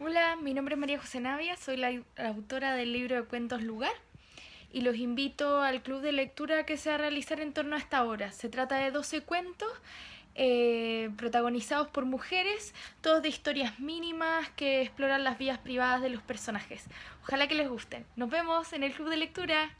Hola, mi nombre es María José Navia, soy la autora del libro de cuentos Lugar y los invito al club de lectura que se va a realizar en torno a esta hora. Se trata de 12 cuentos eh, protagonizados por mujeres, todos de historias mínimas que exploran las vías privadas de los personajes. Ojalá que les gusten. Nos vemos en el club de lectura.